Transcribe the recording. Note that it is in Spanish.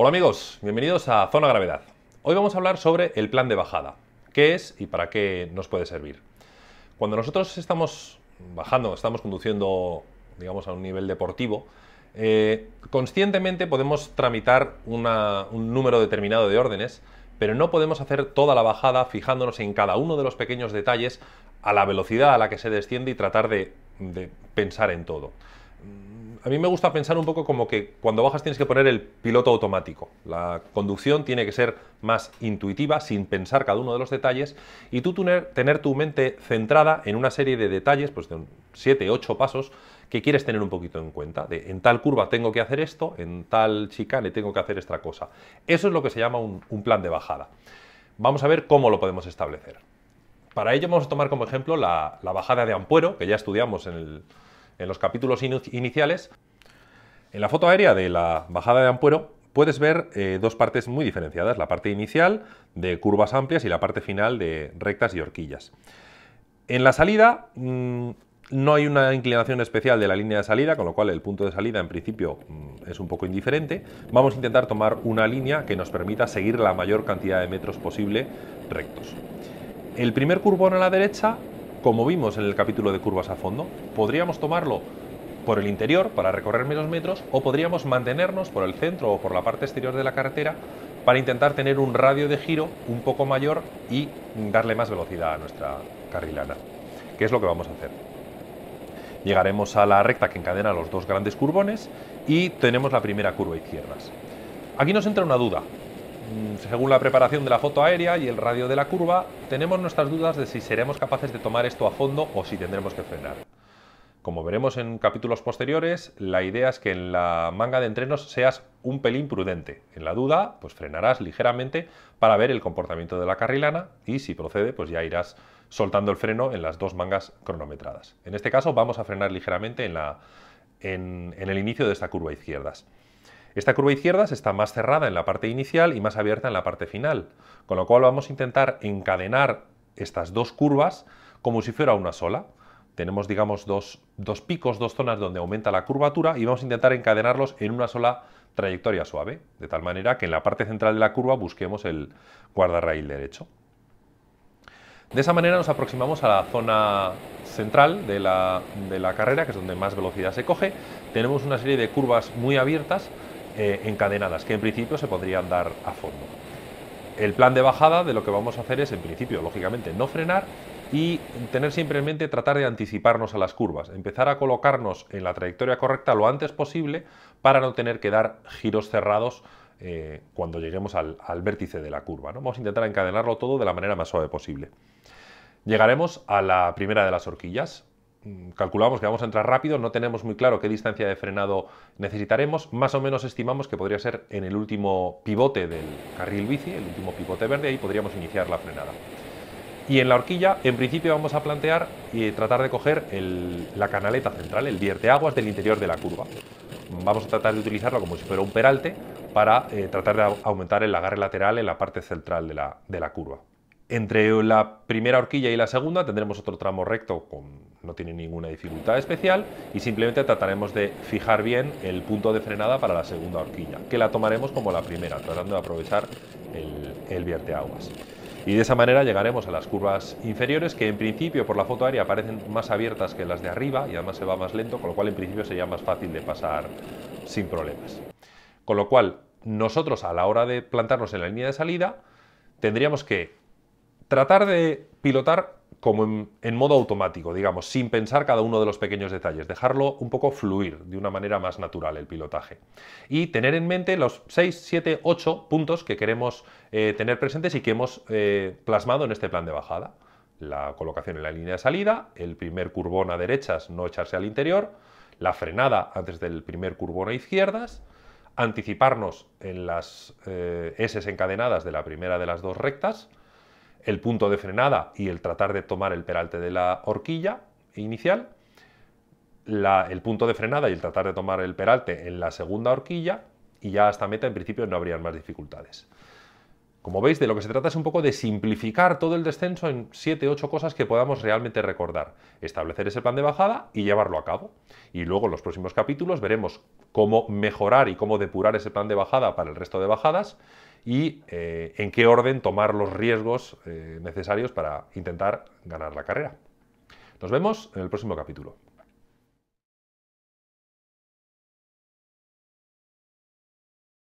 Hola amigos, bienvenidos a Zona Gravedad. Hoy vamos a hablar sobre el plan de bajada. ¿Qué es y para qué nos puede servir? Cuando nosotros estamos bajando, estamos conduciendo, digamos, a un nivel deportivo, eh, conscientemente podemos tramitar un número determinado de órdenes, pero no podemos hacer toda la bajada fijándonos en cada uno de los pequeños detalles a la velocidad a la que se desciende y tratar de pensar en todo a mí me gusta pensar un poco como que cuando bajas tienes que poner el piloto automático. La conducción tiene que ser más intuitiva, sin pensar cada uno de los detalles, y tú tener tu mente centrada en una serie de detalles, pues de 7, 8 pasos, que quieres tener un poquito en cuenta. De, en tal curva tengo que hacer esto, en tal chica le tengo que hacer esta cosa. Eso es lo que se llama un, plan de bajada. Vamos a ver cómo lo podemos establecer. Para ello vamos a tomar como ejemplo la, bajada de Ampuero, que ya estudiamos en los capítulos iniciales, en la foto aérea de la bajada de Ampuero puedes ver eh, dos partes muy diferenciadas, la parte inicial de curvas amplias y la parte final de rectas y horquillas. En la salida mm, no hay una inclinación especial de la línea de salida, con lo cual el punto de salida en principio mm, es un poco indiferente. Vamos a intentar tomar una línea que nos permita seguir la mayor cantidad de metros posible rectos. El primer curvón a la derecha, como vimos en el capítulo de curvas a fondo, podríamos tomarlo por el interior para recorrer menos metros o podríamos mantenernos por el centro o por la parte exterior de la carretera para intentar tener un radio de giro un poco mayor y darle más velocidad a nuestra carrilana, que es lo que vamos a hacer. Llegaremos a la recta que encadena los dos grandes curbones y tenemos la primera curva izquierdas. Aquí nos entra una duda. Mm, según la preparación de la foto aérea y el radio de la curva, tenemos nuestras dudas de si seremos capaces de tomar esto a fondo o si tendremos que frenar. Como veremos en capítulos posteriores, la idea es que en la manga de entrenos seas un pelín prudente. En la duda, pues frenarás ligeramente para ver el comportamiento de la carrilana y si procede, pues ya irás soltando el freno en las dos mangas cronometradas. En este caso vamos a frenar ligeramente en, la, en, el inicio de esta curva izquierdas. Esta curva izquierdas está más cerrada en la parte inicial y más abierta en la parte final, con lo cual vamos a intentar encadenar estas dos curvas como si fuera una sola tenemos, digamos, dos, picos, dos zonas donde aumenta la curvatura y vamos a intentar encadenarlos en una sola trayectoria suave, de tal manera que en la parte central de la curva busquemos el guardarraíl derecho. De esa manera nos aproximamos a la zona central de la, carrera, que es donde más velocidad se coge. Tenemos una serie de curvas muy abiertas, eh, encadenadas, que en principio se podrían dar a fondo. El plan de bajada de lo que vamos a hacer es, en principio, lógicamente, no frenar y tener siempre en mente tratar de anticiparnos a las curvas, empezar a colocarnos en la trayectoria correcta lo antes posible para no tener que dar giros cerrados eh, cuando lleguemos al, vértice de la curva. Vamos a intentar encadenarlo todo de la manera más suave posible. Llegaremos a la primera de las horquillas. Mm, calculamos que vamos a entrar rápido, no tenemos muy claro qué distancia de frenado necesitaremos. Más o menos estimamos que podría ser en el último pivote del carril bici, el último pivote verde, ahí podríamos iniciar la frenada. Y en la horquilla, en principio, vamos a plantear y eh, tratar de coger la canaleta central, el vierteaguas del interior de la curva. Vamos a tratar de utilizarlo como si fuera un peralte para eh, tratar de aumentar el agarre lateral en la parte central de la, curva. Entre la primera horquilla y la segunda tendremos otro tramo recto con no tiene ninguna dificultad especial y simplemente trataremos de fijar bien el punto de frenada para la segunda horquilla, que la tomaremos como la primera, tratando de aprovechar el, el vierteaguas. Y de esa manera llegaremos a las curvas inferiores, que en principio por la foto aérea parecen más abiertas que las de arriba y además se va más lento, con lo cual en principio sería más fácil de pasar sin problemas. Con lo cual, nosotros a la hora de plantarnos en la línea de salida, tendríamos que tratar de pilotar como en, modo automático, digamos, sin pensar cada uno de los pequeños detalles, dejarlo un poco fluir de una manera más natural el pilotaje. Y tener en mente los 6, 7, 8 puntos que queremos eh, tener presentes y que hemos eh, plasmado en este plan de bajada. La colocación en la línea de salida, el primer curbón a derechas, no echarse al interior, la frenada antes del primer curbón a izquierdas, anticiparnos en las eh, S encadenadas de la primera de las dos rectas, el punto de frenada y el tratar de tomar el peralte de la horquilla inicial, el punto de frenada y el tratar de tomar el peralte en la segunda horquilla y ya hasta meta en principio no habrían más dificultades. Como veis, de lo que se trata es un poco de simplificar todo el descenso en 7, 8 cosas que podamos realmente recordar, establecer ese plan de bajada y llevarlo a cabo. Y luego en los próximos capítulos veremos cómo mejorar y cómo depurar ese plan de bajada para el resto de bajadas y eh, en qué orden tomar los riesgos eh, necesarios para intentar ganar la carrera. Nos vemos en el próximo capítulo.